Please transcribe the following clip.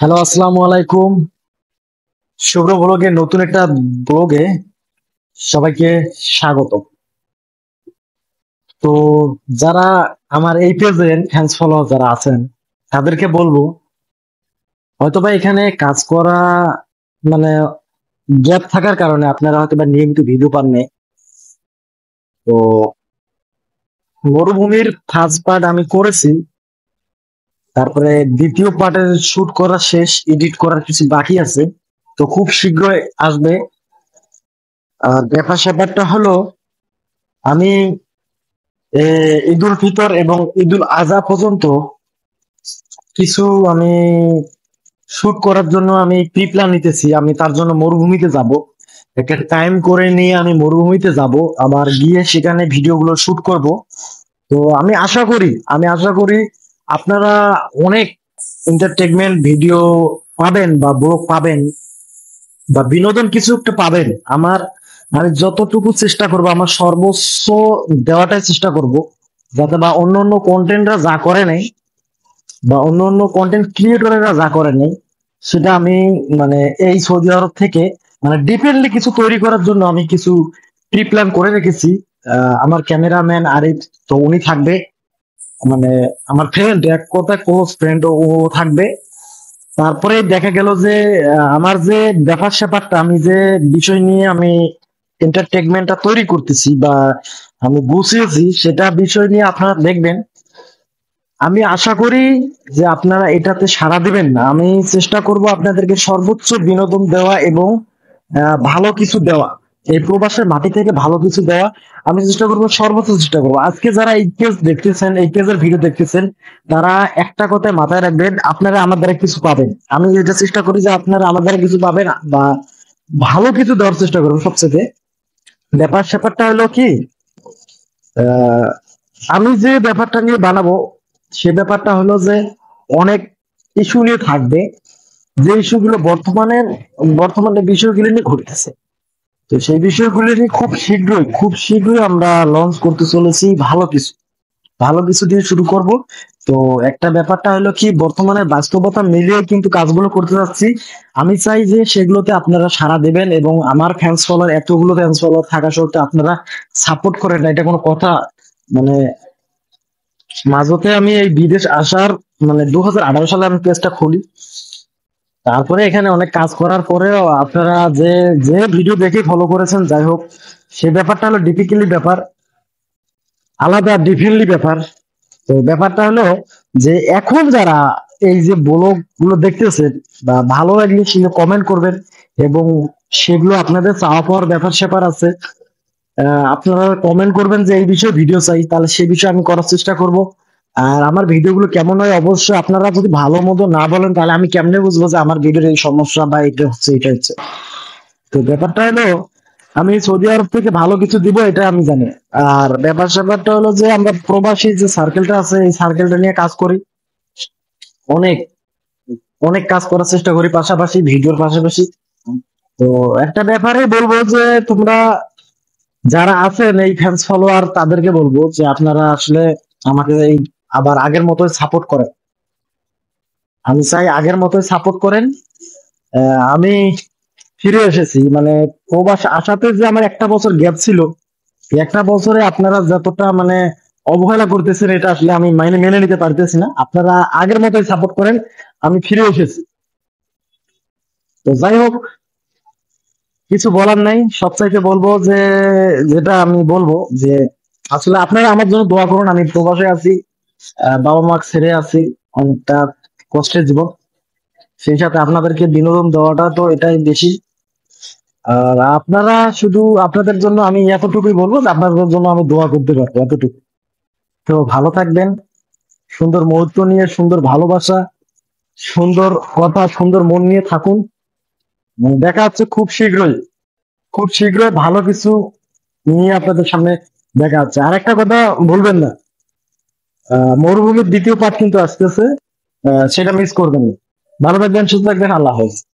hello আসসালামু আলাইকুম শুভ্র ব্লগের নতুন একটা ব্লগে সবাইকে স্বাগত তো যারা আমার এই পেজের ফ্যান্স ফলো যারা আছেন তাদেরকে বলবো হয়তো বা এখানে কাজ করা মানে গ্যাপ থাকার কারণে আপনারা হয়তো বা নিয়মিত ভিডিও পান তো মরুভূমির ফার্স্ট পার্ট আমি করেছি তারপরে দ্বিতীয় পার্টের শুট করা শেষ এডিট করার কিছু বাকি আছে তো খুব শীঘ্রই আসবে আর ব্যাপার স্যাপারটা হলো আমি ঈদুল ফিতর এবং ঈদুল আজহা পর্যন্ত কিছু আমি শুট করার জন্য আমি প্রিপ্ল্যান নিতেছি আমি তার জন্য মরুভূমিতে যাব একটা টাইম করে নিয়ে আমি মরুভূমিতে যাব আমার গিয়ে সেখানে ভিডিওগুলো শুট করব তো আমি আশা করি আমি আশা করি আপনারা অনেক এন্টারটেনমেন্ট ভিডিও পাবেন বা ব্লগ পাবেন বা বিনোদন কিছু একটা পাবেন আমার আমি মানে যতটুকু চেষ্টা করব আমার সর্বস্ব দেওয়াটাই চেষ্টা করব যাতে বা অন্য অন্য কন্টেন্টরা যা করে নেই বা অন্য অন্য কন্টেন্ট ক্রিয়েটরেরা যা করে নেই সেটা আমি মানে এই সৌদি আরব থেকে মানে ডিফারেন্টলি কিছু তৈরি করার জন্য আমি কিছু প্রি প্ল্যান করে রেখেছি আমার ক্যামেরাম্যান আরিফ তো উনি থাকবে মানে আমার ফ্রেন্ড এক কথা ক্লোজ ফ্রেন্ড ও থাকবে তারপরে দেখা গেল যে আমার যে ব্যাপার স্যাপারটা আমি যে বিষয় নিয়ে আমি এন্টারটেনমেন্টটা তৈরি করতেছি বা আমি গুছিয়েছি সেটা বিষয় নিয়ে আপনারা দেখবেন আমি আশা করি যে আপনারা এটাতে সাড়া দিবেন না আমি চেষ্টা করব আপনাদেরকে সর্বোচ্চ বিনোদন দেওয়া এবং ভালো কিছু দেওয়া এই প্রবাসের মাটি থেকে ভালো কিছু দেওয়া আমি চেষ্টা করবো সর্বোচ্চ চেষ্টা করবো আজকে যারা এই কেস দেখতেছেন এই কেসের ভিডিও দেখতেছেন তারা একটা কথা মাথায় রাখবেন আপনারা আমার দ্বারা কিছু পাবেন আমি এটা চেষ্টা করি যে আপনারা আমার দ্বারা কিছু পাবেন বা ভালো কিছু দেওয়ার চেষ্টা করবো সবচেয়ে ব্যাপার স্যাপারটা হলো কি আমি যে ব্যাপারটা নিয়ে বানাবো সে ব্যাপারটা হলো যে অনেক ইস্যু নিয়ে থাকবে যে ইস্যুগুলো বর্তমানে বর্তমানে বিষয়গুলো নিয়ে ঘটতেছে তো সেই বিষয়গুলি নিয়ে খুব শীঘ্রই খুব শীঘ্রই আমরা লঞ্চ করতে চলেছি ভালো কিছু ভালো কিছু দিয়ে শুরু করব তো একটা ব্যাপারটা হলো কি বর্তমানে বাস্তবতা মিলিয়ে কিন্তু কাজগুলো করতে যাচ্ছি আমি চাই যে সেগুলোতে আপনারা সাড়া দেবেন এবং আমার ফ্যান্স ফলোয়ার এতগুলো ফ্যান্স ফলোয়ার থাকা সত্ত্বেও আপনারা সাপোর্ট করেন না এটা কোনো কথা মানে মাঝতে আমি এই বিদেশ আসার মানে দু সালে আমি পেজটা খুলি তারপরে এখানে অনেক কাজ করার পরেও আপনারা যে যে ভিডিও দেখে ফলো করেছেন যাই হোক সে ব্যাপারটা হলো ডিপিক্যালি ব্যাপার আলাদা ডিফারেন্টলি ব্যাপার তো ব্যাপারটা হলো যে এখন যারা এই যে ব্লগ গুলো দেখতেছেন বা ভালো লাগলে সেগুলো কমেন্ট করবেন এবং সেগুলো আপনাদের চাওয়া পাওয়ার ব্যাপার স্যাপার আছে আপনারা কমেন্ট করবেন যে এই বিষয়ে ভিডিও চাই তাহলে সে বিষয়ে আমি করার চেষ্টা করব আর আমার ভিডিওগুলো কেমন হয় অবশ্যই আপনারা যদি ভালো মতো না বলেন তাহলে আমি কেমনে বুঝবো যে আমার ভিডিওর এই সমস্যা বা এটা হচ্ছে এটা হচ্ছে তো ব্যাপারটা হলো আমি সৌদি আরব থেকে ভালো কিছু দিব এটা আমি জানি আর ব্যাপার স্যাপারটা হলো যে আমরা প্রবাসী যে সার্কেলটা আছে এই সার্কেলটা নিয়ে কাজ করি অনেক অনেক কাজ করার চেষ্টা করি পাশাপাশি ভিডিওর পাশাপাশি তো একটা ব্যাপারে বলবো যে তোমরা যারা আছেন এই ফ্যান্স ফলোয়ার তাদেরকে বলবো যে আপনারা আসলে আমাকে এই আবার আগের মতো সাপোর্ট করেন আমি চাই আগের মতো সাপোর্ট করেন আমি ফিরে এসেছি মানে প্রবাস আসাতে যে আমার একটা বছর গ্যাপ ছিল একটা বছরে আপনারা যতটা মানে অবহেলা করতেছেন এটা আসলে আমি মাইনে মেনে নিতে পারতেছি না আপনারা আগের মতোই সাপোর্ট করেন আমি ফিরে এসেছি তো যাই হোক কিছু বলার নাই সব চাইতে বলবো যে যেটা আমি বলবো যে আসলে আপনারা আমার জন্য দোয়া করুন আমি প্রবাসে আছি বাবা মা ছেড়ে আছি অনেকটা কষ্টের জীবন সেই সাথে আপনাদেরকে বিনোদন দেওয়াটা তো এটাই বেশি আর আপনারা শুধু আপনাদের জন্য আমি এতটুকুই বলবো যে আপনাদের জন্য আমি দোয়া করতে পারবো এতটুকু তো ভালো থাকবেন সুন্দর মুহূর্ত নিয়ে সুন্দর ভালোবাসা সুন্দর কথা সুন্দর মন নিয়ে থাকুন মানে দেখা হচ্ছে খুব শীঘ্রই খুব শীঘ্রই ভালো কিছু নিয়ে আপনাদের সামনে দেখা হচ্ছে আর একটা কথা বলবেন না মরুভূমির দ্বিতীয় পার্ট কিন্তু আসতেছে সেটা মিস করবেন ভালো থাকবেন সুস্থ থাকবেন আল্লাহ হাফেজ